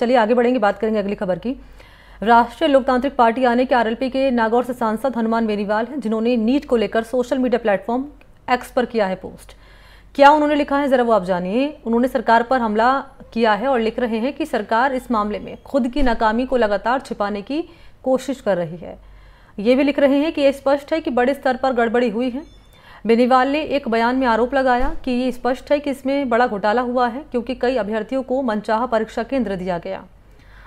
चलिए आगे बढ़ेंगे बात करेंगे अगली खबर की राष्ट्रीय लोकतांत्रिक पार्टी आने के आरएलपी के नागौर से सांसद हनुमान बेनीवाल हैं जिन्होंने नीट को लेकर सोशल मीडिया प्लेटफॉर्म एक्स पर किया है पोस्ट क्या उन्होंने लिखा है जरा वो आप जानिए उन्होंने सरकार पर हमला किया है और लिख रहे हैं कि सरकार इस मामले में खुद की नाकामी को लगातार छिपाने की कोशिश कर रही है ये भी लिख रहे हैं कि यह स्पष्ट है कि बड़े स्तर पर गड़बड़ी हुई है बेनीवाल ने एक बयान में आरोप लगाया कि ये स्पष्ट है कि इसमें बड़ा घोटाला हुआ है क्योंकि कई अभ्यर्थियों को मनचाहा परीक्षा केंद्र दिया गया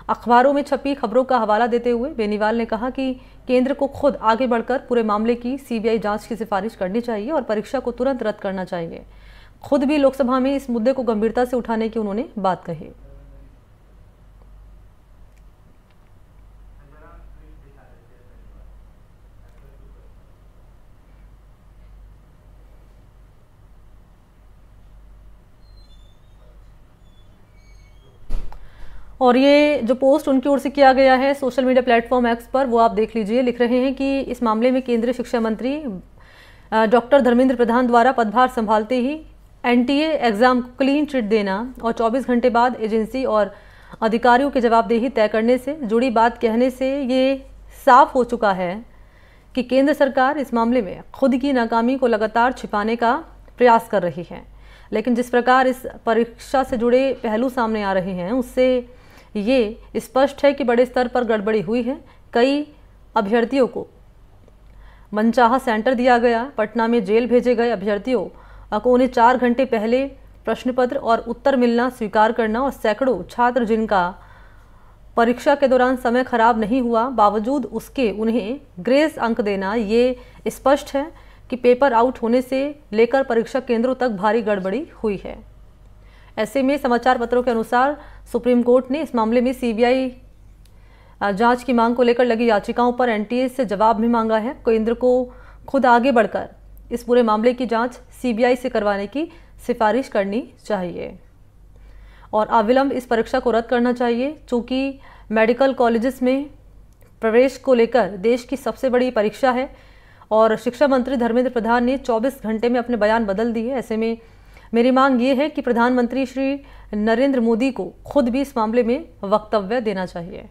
अखबारों में छपी खबरों का हवाला देते हुए बेनीवाल ने कहा कि केंद्र को खुद आगे बढ़कर पूरे मामले की सीबीआई जांच की सिफारिश करनी चाहिए और परीक्षा को तुरंत रद्द करना चाहिए खुद भी लोकसभा में इस मुद्दे को गंभीरता से उठाने की उन्होंने बात कही और ये जो पोस्ट उनकी ओर से किया गया है सोशल मीडिया प्लेटफॉर्म एक्स पर वो आप देख लीजिए लिख रहे हैं कि इस मामले में केंद्रीय शिक्षा मंत्री डॉक्टर धर्मेंद्र प्रधान द्वारा पदभार संभालते ही एनटीए एग्ज़ाम को क्लीन चिट देना और 24 घंटे बाद एजेंसी और अधिकारियों की जवाबदेही तय करने से जुड़ी बात कहने से ये साफ हो चुका है कि केंद्र सरकार इस मामले में खुद की नाकामी को लगातार छिपाने का प्रयास कर रही है लेकिन जिस प्रकार इस परीक्षा से जुड़े पहलू सामने आ रहे हैं उससे ये स्पष्ट है कि बड़े स्तर पर गड़बड़ी हुई है कई अभ्यर्थियों को मनचाहा सेंटर दिया गया पटना में जेल भेजे गए अभ्यर्थियों को उन्हें चार घंटे पहले प्रश्न पत्र और उत्तर मिलना स्वीकार करना और सैकड़ों छात्र जिनका परीक्षा के दौरान समय खराब नहीं हुआ बावजूद उसके उन्हें ग्रेस अंक देना ये स्पष्ट है कि पेपर आउट होने से लेकर परीक्षा केंद्रों तक भारी गड़बड़ी हुई है ऐसे में समाचार पत्रों के अनुसार सुप्रीम कोर्ट ने इस मामले में सीबीआई जांच की मांग को लेकर लगी याचिकाओं पर एनटीए से जवाब भी मांगा है केंद्र को खुद आगे बढ़कर इस पूरे मामले की जांच सीबीआई से करवाने की सिफारिश करनी चाहिए और अविलंब इस परीक्षा को रद्द करना चाहिए चूँकि मेडिकल कॉलेजेस में प्रवेश को लेकर देश की सबसे बड़ी परीक्षा है और शिक्षा मंत्री धर्मेंद्र प्रधान ने 24 घंटे में अपने बयान बदल दिए ऐसे में मेरी मांग ये है कि प्रधानमंत्री श्री नरेंद्र मोदी को खुद भी इस मामले में वक्तव्य देना चाहिए